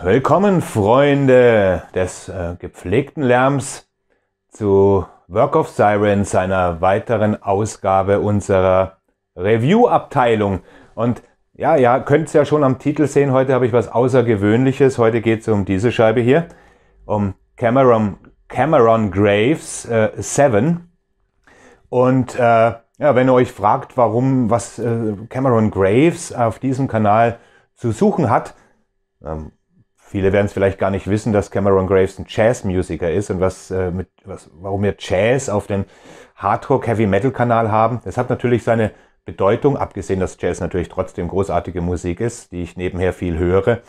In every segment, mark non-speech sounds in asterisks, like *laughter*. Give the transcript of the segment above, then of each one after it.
Willkommen, Freunde des äh, gepflegten Lärms zu Work of Sirens, einer weiteren Ausgabe unserer Review-Abteilung. Und ja, ja, könnt es ja schon am Titel sehen, heute habe ich was Außergewöhnliches. Heute geht es um diese Scheibe hier, um Cameron, Cameron Graves äh, Und äh, ja, wenn ihr euch fragt, warum was äh, Cameron Graves auf diesem Kanal zu suchen hat, ähm, Viele werden es vielleicht gar nicht wissen, dass Cameron Graves ein Jazzmusiker ist und was, äh, mit, was, warum wir Jazz auf dem Hardcore-Heavy-Metal-Kanal haben. Das hat natürlich seine Bedeutung, abgesehen, dass Jazz natürlich trotzdem großartige Musik ist, die ich nebenher viel höre.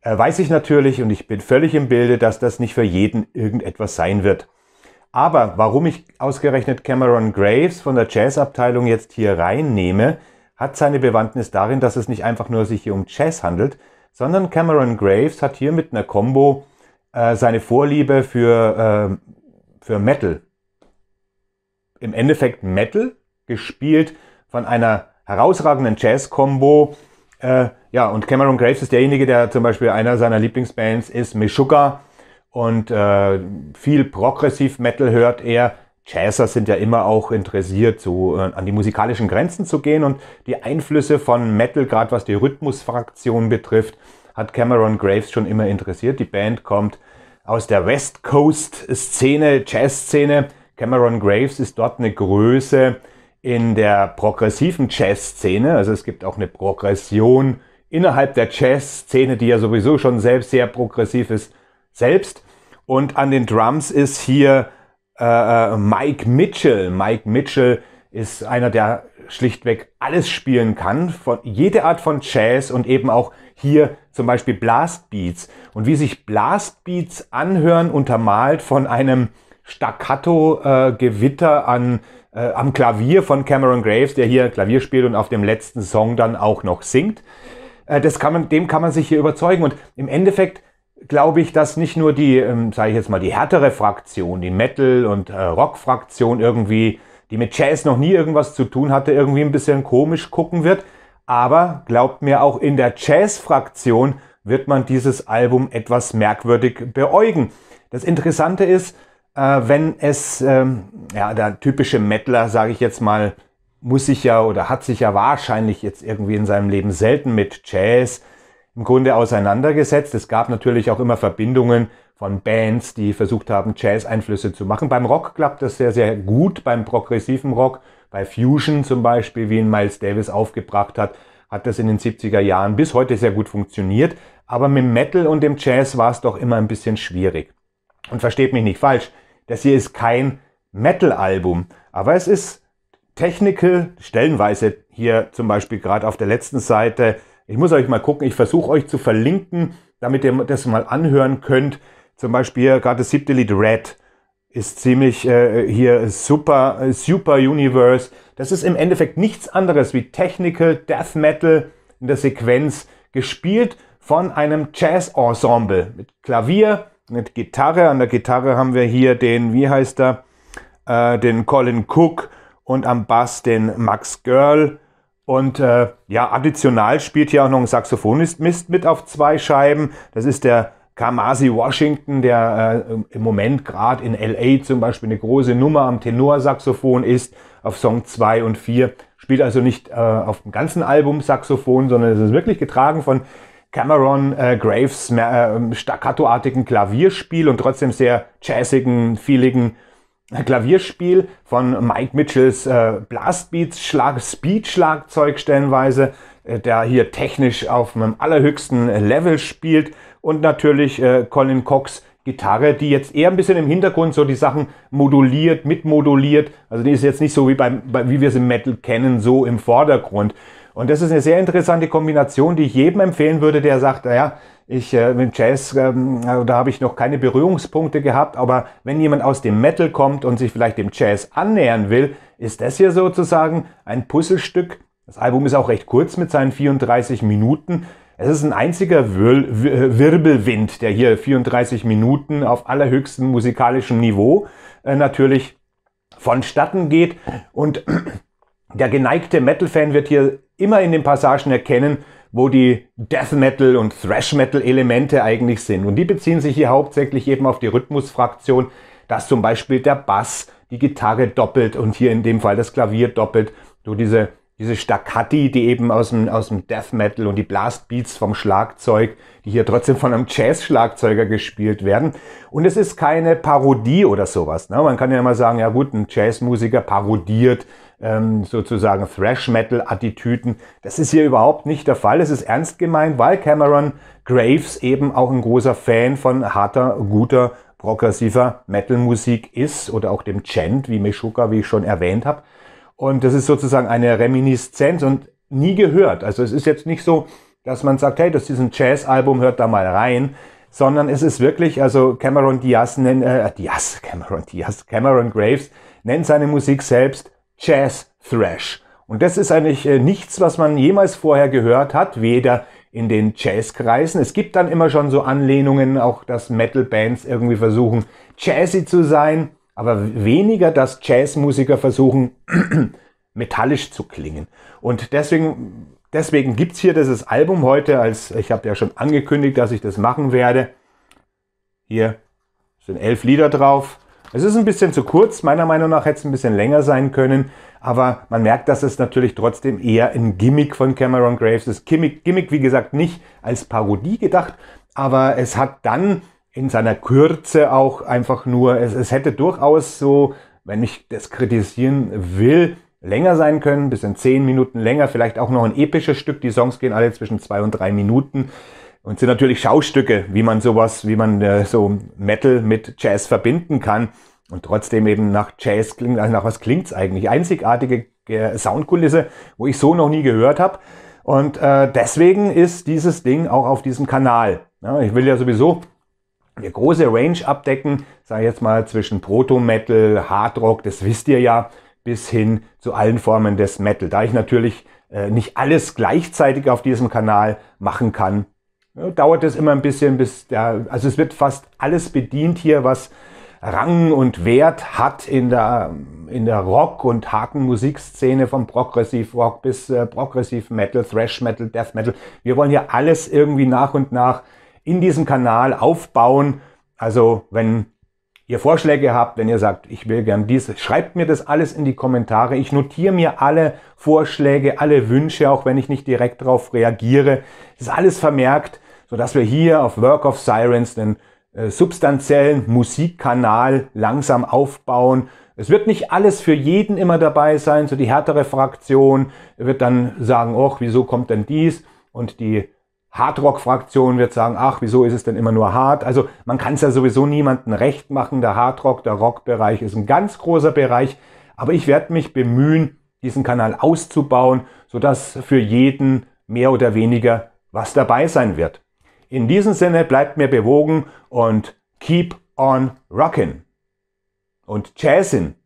Äh, weiß ich natürlich und ich bin völlig im Bilde, dass das nicht für jeden irgendetwas sein wird. Aber warum ich ausgerechnet Cameron Graves von der Jazzabteilung jetzt hier reinnehme, hat seine Bewandtnis darin, dass es nicht einfach nur sich hier um Jazz handelt, sondern Cameron Graves hat hier mit einer Combo äh, seine Vorliebe für, äh, für Metal. Im Endeffekt Metal, gespielt von einer herausragenden Jazz-Combo. Äh, ja, und Cameron Graves ist derjenige, der zum Beispiel einer seiner Lieblingsbands ist, Meshuggah. Und äh, viel Progressiv Metal hört er. Jazzer sind ja immer auch interessiert, so äh, an die musikalischen Grenzen zu gehen und die Einflüsse von Metal, gerade was die Rhythmusfraktion betrifft, hat Cameron Graves schon immer interessiert. Die Band kommt aus der West Coast Szene, Jazz Szene. Cameron Graves ist dort eine Größe in der progressiven Jazz Szene. Also es gibt auch eine Progression innerhalb der Jazz Szene, die ja sowieso schon selbst sehr progressiv ist, selbst. Und an den Drums ist hier äh, äh, Mike Mitchell. Mike Mitchell ist einer, der schlichtweg alles spielen kann, von jede Art von Jazz und eben auch hier zum Beispiel Blastbeats. Und wie sich Blastbeats anhören, untermalt von einem Staccato-Gewitter äh, äh, am Klavier von Cameron Graves, der hier Klavier spielt und auf dem letzten Song dann auch noch singt. Äh, das kann man, dem kann man sich hier überzeugen. Und im Endeffekt glaube ich, dass nicht nur die, ähm, sage ich jetzt mal, die härtere Fraktion, die Metal- und äh, Rock-Fraktion irgendwie, die mit Jazz noch nie irgendwas zu tun hatte, irgendwie ein bisschen komisch gucken wird. Aber glaubt mir, auch in der Jazz-Fraktion wird man dieses Album etwas merkwürdig beäugen. Das Interessante ist, äh, wenn es, ähm, ja, der typische Mettler, sage ich jetzt mal, muss sich ja oder hat sich ja wahrscheinlich jetzt irgendwie in seinem Leben selten mit Jazz im Grunde auseinandergesetzt. Es gab natürlich auch immer Verbindungen von Bands, die versucht haben, Jazz-Einflüsse zu machen. Beim Rock klappt das sehr, sehr gut, beim progressiven Rock, bei Fusion zum Beispiel, wie ihn Miles Davis aufgebracht hat, hat das in den 70er Jahren bis heute sehr gut funktioniert. Aber mit Metal und dem Jazz war es doch immer ein bisschen schwierig. Und versteht mich nicht falsch, das hier ist kein Metal-Album, aber es ist technical, stellenweise hier zum Beispiel gerade auf der letzten Seite ich muss euch mal gucken, ich versuche euch zu verlinken, damit ihr das mal anhören könnt. Zum Beispiel gerade das siebte Lied Red ist ziemlich äh, hier Super, äh, Super Universe. Das ist im Endeffekt nichts anderes wie Technical Death Metal in der Sequenz gespielt von einem Jazz-Ensemble mit Klavier, mit Gitarre. An der Gitarre haben wir hier den, wie heißt er, äh, den Colin Cook und am Bass den Max Girl und äh, ja, additional spielt hier auch noch ein Saxophonist Mist mit auf zwei Scheiben. Das ist der Kamasi Washington, der äh, im Moment gerade in LA zum Beispiel eine große Nummer am Tenorsaxophon ist, auf Song 2 und 4. Spielt also nicht äh, auf dem ganzen Album Saxophon, sondern es ist wirklich getragen von Cameron äh, Graves äh, staccatoartigen Klavierspiel und trotzdem sehr jazzigen, feeligen Klavierspiel von Mike Mitchells äh, Blastbeats, Schlag, Speed-Schlagzeug stellenweise, äh, der hier technisch auf einem allerhöchsten Level spielt und natürlich äh, Colin Cox Gitarre, die jetzt eher ein bisschen im Hintergrund so die Sachen moduliert, mitmoduliert. Also die ist jetzt nicht so wie beim, wie wir es im Metal kennen, so im Vordergrund. Und das ist eine sehr interessante Kombination, die ich jedem empfehlen würde, der sagt, naja, ich äh, mit Jazz, ähm, da habe ich noch keine Berührungspunkte gehabt, aber wenn jemand aus dem Metal kommt und sich vielleicht dem Jazz annähern will, ist das hier sozusagen ein Puzzlestück. Das Album ist auch recht kurz mit seinen 34 Minuten. Es ist ein einziger Wirbel äh, Wirbelwind, der hier 34 Minuten auf allerhöchstem musikalischem Niveau äh, natürlich vonstatten geht. Und *clears throat* der geneigte Metal-Fan wird hier immer in den Passagen erkennen, wo die Death Metal und Thrash Metal Elemente eigentlich sind. Und die beziehen sich hier hauptsächlich eben auf die Rhythmusfraktion, dass zum Beispiel der Bass die Gitarre doppelt und hier in dem Fall das Klavier doppelt, so diese diese Staccati, die eben aus dem, aus dem Death Metal und die Blast Beats vom Schlagzeug, die hier trotzdem von einem Jazz-Schlagzeuger gespielt werden. Und es ist keine Parodie oder sowas. Ne? Man kann ja immer sagen, ja gut, ein Jazzmusiker parodiert ähm, sozusagen Thrash-Metal-Attitüden. Das ist hier überhaupt nicht der Fall. Es ist ernst gemeint, weil Cameron Graves eben auch ein großer Fan von harter, guter, progressiver Metal-Musik ist oder auch dem Chant, wie Meshuka, wie ich schon erwähnt habe. Und das ist sozusagen eine Reminiszenz und nie gehört. Also es ist jetzt nicht so, dass man sagt, hey, das ist ein Jazz-Album, hört da mal rein, sondern es ist wirklich, also Cameron Diaz, nennt, äh, Diaz, Cameron Diaz, Cameron Graves nennt seine Musik selbst Jazz-Thrash. Und das ist eigentlich äh, nichts, was man jemals vorher gehört hat, weder in den Jazzkreisen. Es gibt dann immer schon so Anlehnungen, auch dass Metal-Bands irgendwie versuchen, jazzy zu sein aber weniger, dass Jazzmusiker versuchen, *clears throat* metallisch zu klingen. Und deswegen, deswegen gibt's hier dieses Album heute, als ich habe ja schon angekündigt, dass ich das machen werde. Hier sind elf Lieder drauf. Es ist ein bisschen zu kurz, meiner Meinung nach hätte es ein bisschen länger sein können, aber man merkt, dass es natürlich trotzdem eher ein Gimmick von Cameron Graves ist. Gimmick, Gimmick wie gesagt, nicht als Parodie gedacht, aber es hat dann in seiner Kürze auch einfach nur, es, es hätte durchaus so, wenn ich das kritisieren will, länger sein können, bis in zehn Minuten länger, vielleicht auch noch ein episches Stück. Die Songs gehen alle zwischen zwei und drei Minuten und sind natürlich Schaustücke, wie man sowas, wie man äh, so Metal mit Jazz verbinden kann und trotzdem eben nach Jazz klingt, also nach was klingt's eigentlich? Einzigartige äh, Soundkulisse, wo ich so noch nie gehört habe. Und äh, deswegen ist dieses Ding auch auf diesem Kanal. Ja, ich will ja sowieso eine große Range abdecken, sage ich jetzt mal zwischen Proto-Metal, Hardrock, das wisst ihr ja, bis hin zu allen Formen des Metal. Da ich natürlich äh, nicht alles gleichzeitig auf diesem Kanal machen kann, ja, äh, dauert es immer ein bisschen, bis der, also es wird fast alles bedient hier, was Rang und Wert hat in der, in der Rock- und Hakenmusikszene vom Progressive Rock bis äh, Progressive Metal, Thrash Metal, Death Metal. Wir wollen hier alles irgendwie nach und nach in diesem Kanal aufbauen. Also wenn ihr Vorschläge habt, wenn ihr sagt, ich will gern dies, schreibt mir das alles in die Kommentare. Ich notiere mir alle Vorschläge, alle Wünsche, auch wenn ich nicht direkt darauf reagiere. Das ist alles vermerkt, sodass wir hier auf Work of Sirens einen äh, substanziellen Musikkanal langsam aufbauen. Es wird nicht alles für jeden immer dabei sein. So die härtere Fraktion wird dann sagen, oh, wieso kommt denn dies? Und die Hardrock-Fraktion wird sagen, ach, wieso ist es denn immer nur hart? Also man kann es ja sowieso niemandem recht machen. Der Hardrock, der Rockbereich ist ein ganz großer Bereich. Aber ich werde mich bemühen, diesen Kanal auszubauen, sodass für jeden mehr oder weniger was dabei sein wird. In diesem Sinne bleibt mir bewogen und keep on rockin' und jazzin'.